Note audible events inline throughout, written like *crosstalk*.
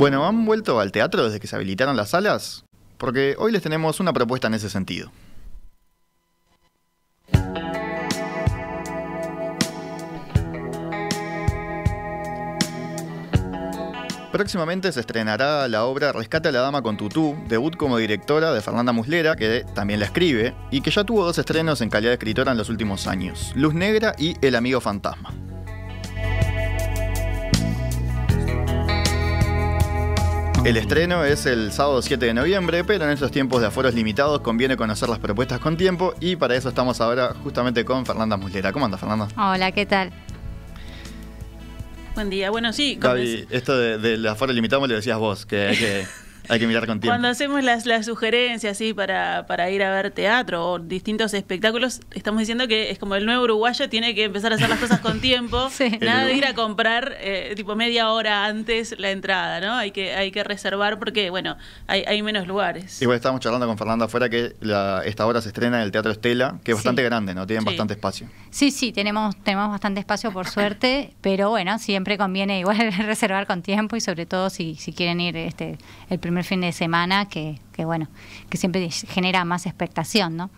Bueno, ¿han vuelto al teatro desde que se habilitaron las salas? Porque hoy les tenemos una propuesta en ese sentido. Próximamente se estrenará la obra Rescate a la Dama con Tutú, debut como directora de Fernanda Muslera, que también la escribe, y que ya tuvo dos estrenos en calidad de escritora en los últimos años, Luz Negra y El Amigo Fantasma. El estreno es el sábado 7 de noviembre, pero en estos tiempos de aforos limitados conviene conocer las propuestas con tiempo y para eso estamos ahora justamente con Fernanda Muslera. ¿Cómo andas, Fernanda? Hola, ¿qué tal? Buen día. Bueno, sí. Gaby, esto del de aforo limitado me lo decías vos, que que *laughs* Hay que mirar con tiempo. Cuando hacemos las, sugerencias para, para ir a ver teatro o distintos espectáculos, estamos diciendo que es como el nuevo uruguayo tiene que empezar a hacer las cosas con tiempo. *laughs* Nada de ir a comprar eh, tipo media hora antes la entrada, ¿no? Hay que, hay que reservar porque, bueno, hay, menos lugares. Igual estábamos charlando con Fernanda afuera que esta hora se estrena en el Teatro Estela, que es bastante grande, ¿no? Tienen bastante espacio. Sí, sí, tenemos, tenemos bastante espacio por *coughs* suerte, pero bueno, siempre conviene igual *laughs* reservar con tiempo y sobre todo si, si quieren ir este el primer fin de semana que, que bueno, que siempre genera más expectación, ¿no?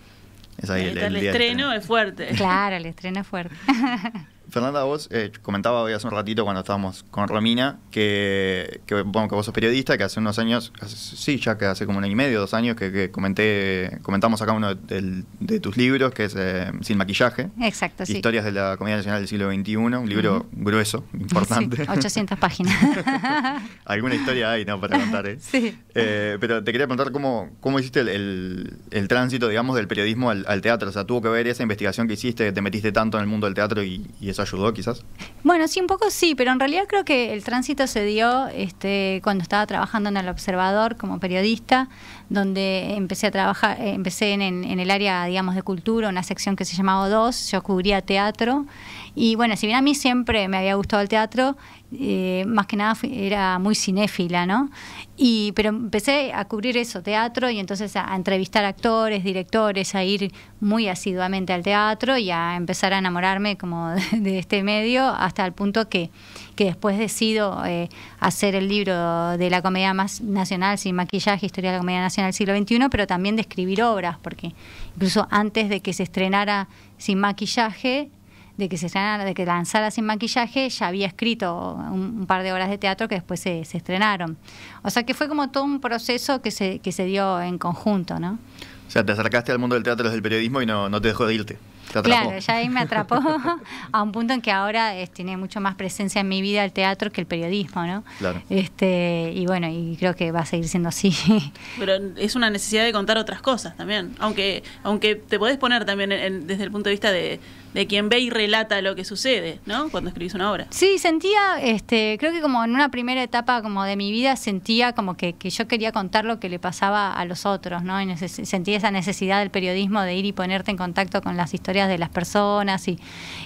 Es ahí el, el estreno es fuerte. Claro, el estreno es fuerte. *laughs* Fernanda, vos comentabas eh, comentaba hoy hace un ratito cuando estábamos con Romina que, vos sos periodista, que hace unos años, sí, ya que hace como un año y medio, dos años, que, comenté, comentamos acá uno de, tus libros, que es eh, Sin Maquillaje. Exacto, sí. Historias de la comedia Nacional del Siglo XXI, un libro grueso, importante. 800 *laughs* páginas. *laughs* Alguna historia hay, ¿no? Para contar, ¿eh? Sí. Eh, pero te quería preguntar cómo, cómo hiciste el, tránsito, digamos, del periodismo al, teatro. O sea, tuvo que ver esa investigación que hiciste, que te metiste tanto en el mundo del teatro y eso ayudó quizás? Bueno, sí, un poco sí, pero en realidad creo que el tránsito se dio este, cuando estaba trabajando en El Observador como periodista, donde empecé a trabajar, eh, empecé en, en, el área, digamos, de cultura, una sección que se llamaba dos yo cubría teatro y bueno, si bien a mí siempre me había gustado el teatro, eh, más que nada era muy cinéfila, ¿no? Y, pero empecé a cubrir eso, teatro, y entonces a, entrevistar actores, directores, a ir muy asiduamente al teatro y a empezar a enamorarme como *laughs* de, este medio, hasta el punto que, después decido eh, hacer el libro de la comedia más nacional, sin maquillaje, historia de la comedia nacional del siglo XXI, pero también de escribir obras, porque incluso antes de que se estrenara sin maquillaje, de que se estrenara, de que lanzara sin maquillaje, ya había escrito un, par de horas de teatro que después se, estrenaron. O sea que fue como todo un proceso que se, se dio en conjunto, ¿no? O sea, te acercaste al mundo del teatro desde el periodismo y no, no te dejó de irte. Claro, ya ahí me atrapó *laughs* a un punto en que ahora tiene mucho más presencia en mi vida el teatro que el periodismo, ¿no? Claro. Este, y bueno, y creo que va a seguir siendo así. *laughs* Pero es una necesidad de contar otras cosas también, aunque aunque te podés poner también desde el punto de vista de, quien ve y relata lo que sucede, ¿no? Cuando escribís una obra. Sí, sentía, este, creo que como en una primera etapa como de mi vida sentía como que, que yo quería contar lo que le pasaba a los otros, ¿no? Y sentía esa necesidad del periodismo de ir y ponerte en contacto con las historias de las personas y,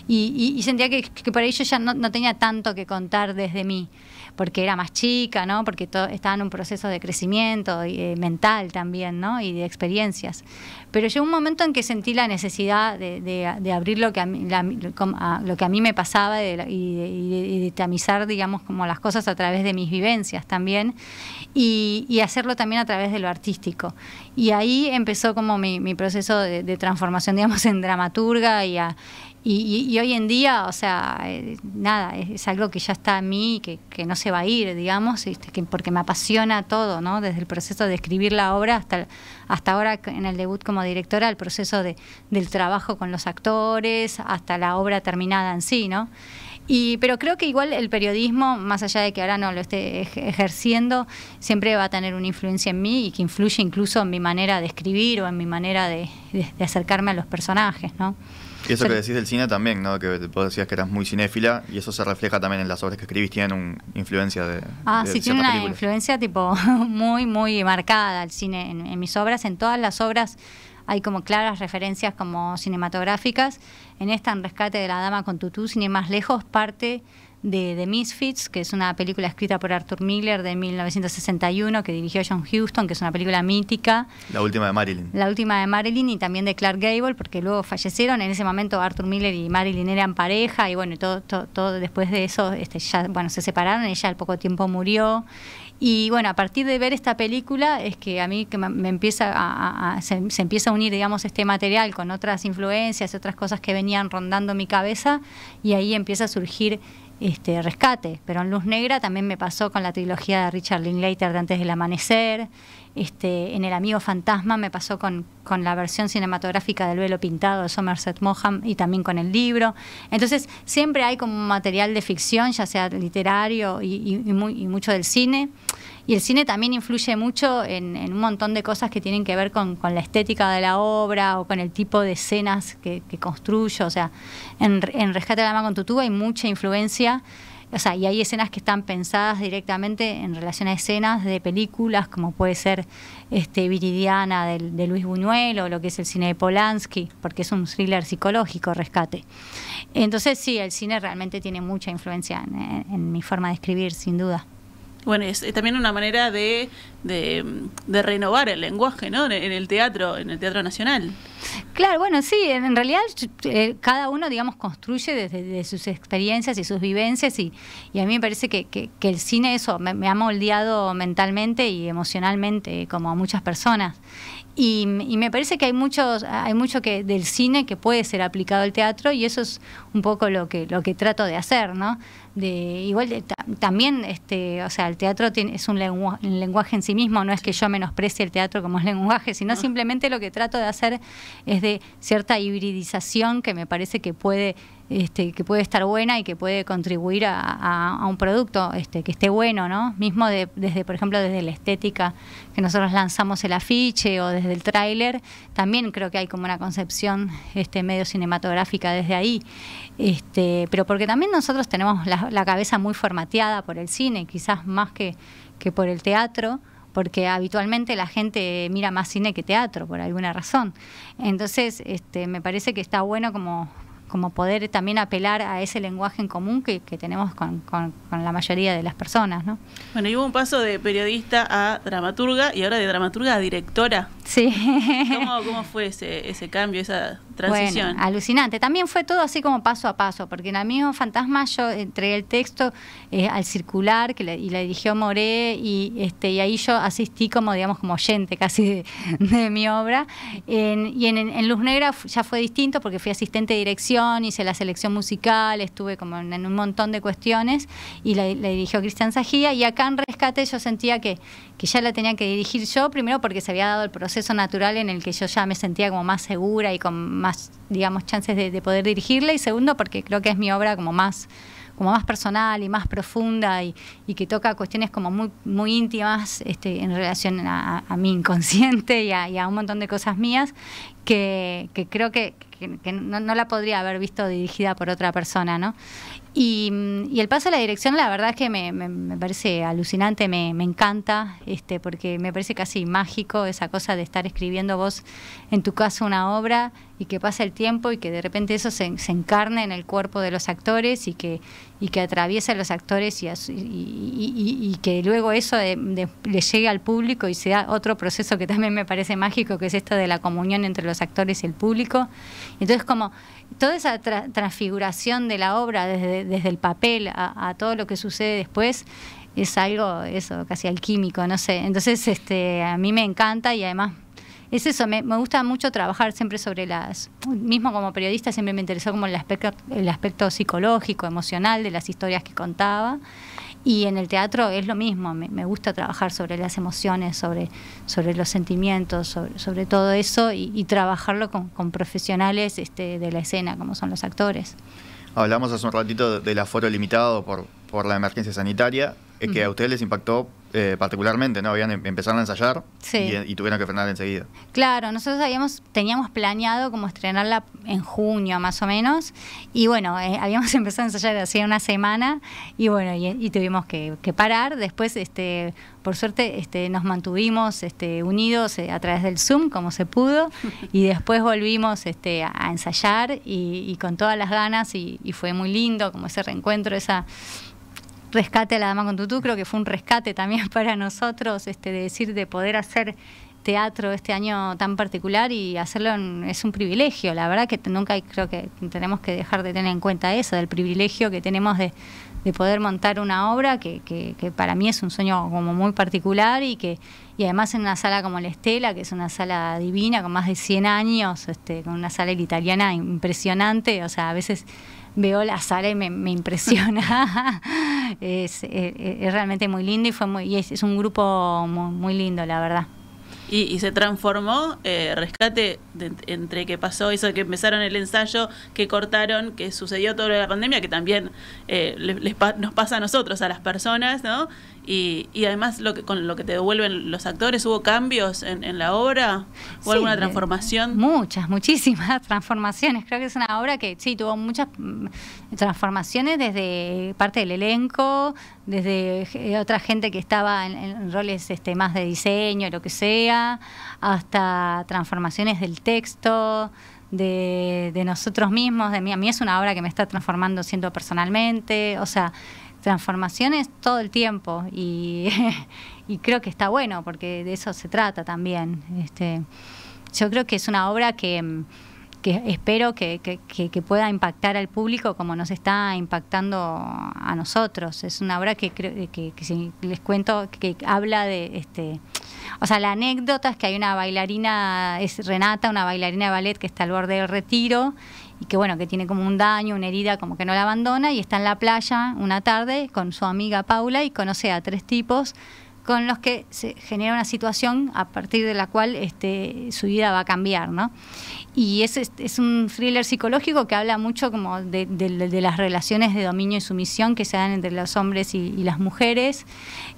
y, sentía que, para por ya no, no tenía tanto que contar desde mí porque era más chica, ¿no? Porque estaba en un proceso de crecimiento eh, mental también, ¿no? Y de experiencias. Pero llegó un momento en que sentí la necesidad de, abrir lo que a mí, lo que a mí me pasaba y, de, tamizar, digamos, como las cosas a través de mis vivencias también y, hacerlo también a través de lo artístico. Y ahí empezó como mi, mi proceso de, transformación, *laughs* digamos, en dramaturga y a, y, hoy en día, o sea, eh, nada, es, algo que ya está a mí, que, que no se va a ir, digamos, este, porque me apasiona todo, ¿no? Desde el proceso de escribir la obra hasta, ahora en el debut como directora, el proceso del trabajo con los actores, hasta la obra terminada en sí, ¿no? Y, pero creo que igual el periodismo, más allá de que ahora no lo esté ejerciendo, siempre va a tener una influencia en mí y que influye incluso en mi manera de escribir o en mi manera de acercarme a los personajes, ¿no? Y eso que decís del cine también, ¿no? Que vos decías que eras muy cinéfila y eso se refleja también en las obras que escribís, tienen una influencia de... Ah, sí, tiene una influencia tipo *laughs* muy, muy marcada el cine en, mis obras, en todas las obras hay como claras referencias como cinematográficas. En esta, en Rescate de la Dama con Tutú, Cine Más Lejos, parte de Misfits, que es una película escrita por Arthur Miller de 1961, que dirigió John Huston, que es una película mítica. La última de Marilyn. La última de Marilyn y también de Clark Gable, porque luego fallecieron. En ese momento Arthur Miller y Marilyn eran pareja y bueno, todo, todo, después de eso este, ya bueno, se separaron, ella al poco tiempo murió. Y bueno, a partir de ver esta película es que a mí que me empieza a, se, se, empieza a unir, digamos, este material con otras influencias, otras cosas que venían rondando mi cabeza y ahí empieza a surgir este, rescate, pero en Luz Negra también me pasó con la trilogía de Richard Linklater de Antes del Amanecer, este, en El Amigo Fantasma me pasó con, la versión cinematográfica del Velo Pintado de Somerset Moham y también con el libro. Entonces siempre hay como material de ficción, ya sea literario y, muy, y mucho del cine. Y el cine también influye mucho en, un montón de cosas que tienen que ver con, la estética de la obra o con el tipo de escenas que, construyo. O sea, en, Rescate de la Mano con Tutu hay mucha influencia o sea, y hay escenas que están pensadas directamente en relación a escenas de películas, como puede ser este, Viridiana de, Luis Buñuel o lo que es el cine de Polanski, porque es un thriller psicológico, rescate. Entonces sí, el cine realmente tiene mucha influencia en mi forma de escribir, sin duda bueno, es, también una manera de, renovar el lenguaje, ¿no? En el teatro, en el teatro nacional. Claro, bueno, sí, en realidad eh, cada uno, digamos, construye desde, sus experiencias y sus vivencias y, a mí me parece que, el cine eso me, ha moldeado mentalmente y emocionalmente como a muchas personas. Y, me parece que hay muchos hay mucho que del cine que puede ser aplicado al teatro y eso es un poco lo que lo que trato de hacer no igual también este o sea el teatro tiene, es un, lenguaje en sí mismo no es que yo menosprecie el teatro como lenguaje sino ah. simplemente lo que trato de hacer es de cierta hibridización que me parece que puede este, que puede estar buena y que puede contribuir a, un producto este, que esté bueno, ¿no? Mismo desde, por ejemplo, desde la estética que nosotros lanzamos el afiche o desde el tráiler, también creo que hay como una concepción este, medio cinematográfica desde ahí. Este, pero porque también nosotros tenemos la, cabeza muy formateada por el cine, quizás más que por el teatro porque habitualmente la gente mira más cine que teatro por alguna razón. Entonces, este, me parece que está bueno como, poder también apelar a ese lenguaje en común que, tenemos con, la mayoría de las personas. ¿no? Bueno, y hubo un paso de periodista a dramaturga y ahora de dramaturga a directora. Sí. ¿Cómo, fue ese, ese cambio, esa transición. Bueno, alucinante. También fue todo así como paso a paso, porque en Amigo Fantasma yo entregué el texto eh, al circular que le, y la dirigió Moré y este y ahí yo asistí como digamos como oyente casi de, *laughs* mi obra. y en, Luz Negra ya fue distinto porque fui asistente de dirección, hice la selección musical, estuve como en, un montón de cuestiones y la, dirigió Cristian Sajía y acá en Rescate yo sentía que, que ya la tenía que dirigir yo, primero porque se había dado el proceso natural en el que yo ya me sentía como más segura y con más más, digamos, chances de, poder dirigirla y segundo porque creo que es mi obra como más como más personal y más profunda y, que toca cuestiones como muy, muy íntimas este, en relación a, mi inconsciente y a, un montón de cosas mías que, creo que, no, la podría haber visto dirigida por otra persona, ¿no? Y, el paso a la dirección, la verdad es que me, parece alucinante, me, encanta, este, porque me parece casi mágico esa cosa de estar escribiendo vos, en tu caso, una obra y que pasa el tiempo y que de repente eso se, se encarne en el cuerpo de los actores y que, y que atraviesa a los actores y, y, que luego eso le llegue al público y sea otro proceso que también me parece mágico, que es esto de la comunión entre los actores y el público. Entonces, como toda esa transfiguración de la obra desde, el papel a, todo lo que sucede después es algo, eso, casi alquímico, no sé. Entonces, este, a mí me encanta y además es eso, me, me, gusta mucho trabajar siempre sobre las, mismo como periodista siempre me interesó como el aspecto, psicológico, emocional de las historias que contaba. Y en el teatro es lo mismo, me, gusta trabajar sobre las emociones, sobre, sobre los sentimientos, sobre, todo eso y, trabajarlo con, profesionales este, de la escena, como son los actores. Hablamos hace un ratito del aforo limitado por, la emergencia sanitaria, eh, que a ustedes les impactó eh, particularmente, ¿no? Habían em-, empezado a ensayar eh, y, tuvieron que frenar enseguida. Claro, nosotros habíamos, teníamos planeado como estrenarla en junio más o menos y bueno, eh, *laughs* habíamos empezado a ensayar hacía una semana y bueno, y, tuvimos que, parar. Después, este, por suerte, este, nos mantuvimos este, unidos a través del Zoom como se pudo *laughs* y después volvimos este, a ensayar y, con todas las ganas y fue muy lindo como ese reencuentro, esa Rescate a la Dama con Tutú, creo que fue un rescate también *laughs* para nosotros, este, de decir, de poder hacer teatro este año tan particular y hacerlo es un privilegio, la verdad que nunca creo que tenemos que dejar de tener en cuenta eso, del privilegio que tenemos de, poder montar una obra que, que, para mí es un sueño como muy particular y que y además en una sala como la Estela, que es una sala divina con más de 100 años, este, con una sala italiana impresionante, o sea, a veces veo la sala y me, impresiona. *laughs* Eh, eh, es, realmente muy lindo y fue muy, es, un grupo muy lindo, la verdad. Y, se transformó eh, rescate entre qué pasó eso, que empezaron el ensayo, que cortaron, que sucedió todo lo de la pandemia, que también eh, nos pasa a nosotros, a las personas, ¿no? Y, y además lo que, con lo que te devuelven los actores, ¿hubo cambios en, la obra? ¿Hubo alguna transformación? Muchas, muchísimas *laughs* transformaciones. Creo que es una obra que sí, tuvo muchas mm, transformaciones desde parte del elenco, desde eh, otra gente que estaba en, roles este, más de diseño, lo que sea, hasta transformaciones del texto, de, nosotros mismos, de mí. A mí es una obra que me está transformando siendo personalmente, o sea, transformaciones todo el tiempo y, *laughs* creo que está bueno porque de eso se trata también. Este. yo creo que es una obra que que espero que, pueda impactar al público como nos está impactando a nosotros. Es una obra que, que, que si les cuento, que habla de, este, o sea, la anécdota es que hay una bailarina, es Renata, una bailarina de ballet que está al borde del retiro y que bueno, que tiene como un daño, una herida, como que no la abandona y está en la playa una tarde con su amiga Paula y conoce a tres tipos con los que se genera una situación a partir de la cual este, su vida va a cambiar, ¿no? Y es, es un thriller psicológico que habla mucho como de, las relaciones de dominio y sumisión que se dan entre los hombres y, las mujeres,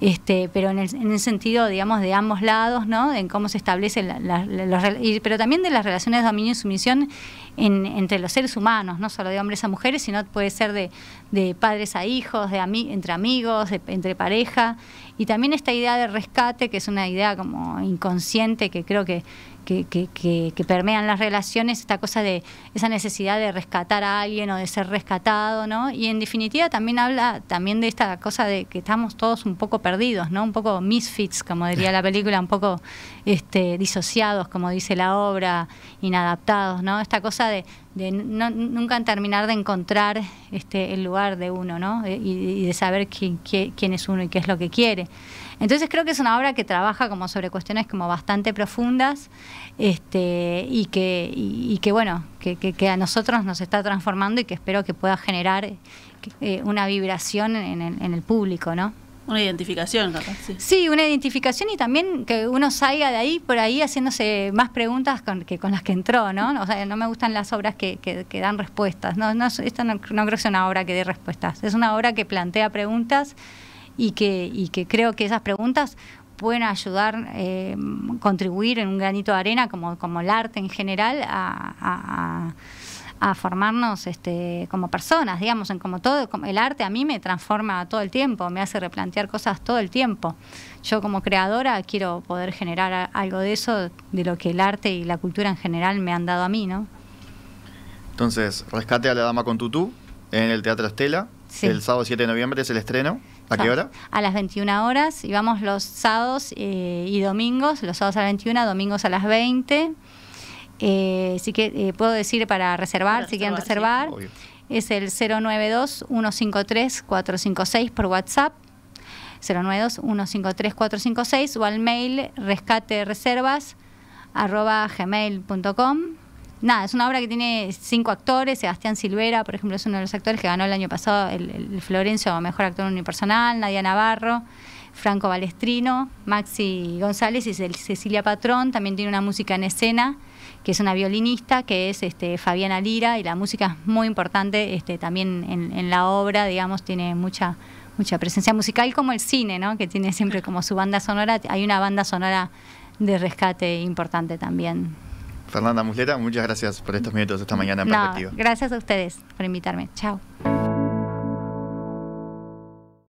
este, pero en el, sentido, digamos, de ambos lados, ¿no? En cómo se establecen pero también de las relaciones de dominio y sumisión entre los seres humanos, no solo de hombres a mujeres, sino puede ser de, de padres a hijos, de entre amigos, entre pareja. Y también esta idea de rescate, que es una idea como inconsciente que creo que, que, permean las relaciones, esta cosa de esa necesidad de rescatar a alguien o de ser rescatado, ¿no? Y en definitiva también habla también de esta cosa de que estamos todos un poco perdidos, ¿no? Un poco misfits, como diría la película, un poco este, disociados, como dice la obra, inadaptados, ¿no? Esta cosa de, de nunca terminar de encontrar este, el lugar de uno, ¿no? Eh, y, de saber quién es uno y qué es lo que quiere. Entonces creo que es una obra que trabaja como sobre cuestiones como bastante profundas este, y, que, que, bueno, que, a nosotros nos está transformando y que espero que pueda generar eh, una vibración en el, público, ¿no? Una identificación, capaz. Sí. una identificación y también que uno salga de ahí por ahí haciéndose más preguntas con, que con las que entró, ¿no? O sea, no me gustan las obras que, dan respuestas. No, esta no creo que sea una obra que dé respuestas. Es una obra que plantea preguntas y que, que creo que esas preguntas pueden ayudar, eh, contribuir en un granito de arena, como, el arte en general, a, formarnos este, como personas, digamos, en como todo, como el arte a mí me transforma todo el tiempo, me hace replantear cosas todo el tiempo. Yo como creadora quiero poder generar algo de eso, de lo que el arte y la cultura en general me han dado a mí, ¿no? Entonces, Rescate a la Dama con Tutú en el Teatro Estela, el sábado 7 de noviembre es el estreno. ¿A qué hora? A las 21 horas y vamos los sábados eh, y domingos, los sábados a las 21, domingos a las 20. Así eh, que eh, puedo decir para reservar, si quieren reservar, es el 092-153-456 por WhatsApp. 092-153-456 o al mail rescate nada, es una obra que tiene cinco actores. Sebastián Silvera, por ejemplo, es uno de los actores que ganó el año pasado el, Florencio Mejor Actor Unipersonal, Nadia Navarro. Franco Balestrino, Maxi González y Cecilia Patrón. También tiene una música en escena, que es una violinista, que es este, Fabiana Lira, y la música es muy importante este, también en, en, la obra, digamos, tiene mucha, mucha presencia musical, como el cine, ¿no? que tiene siempre como su banda sonora. Hay una banda sonora de rescate importante también. Fernanda Muslera, muchas gracias por estos minutos esta mañana en Perspectiva. Gracias a ustedes por invitarme. Chao.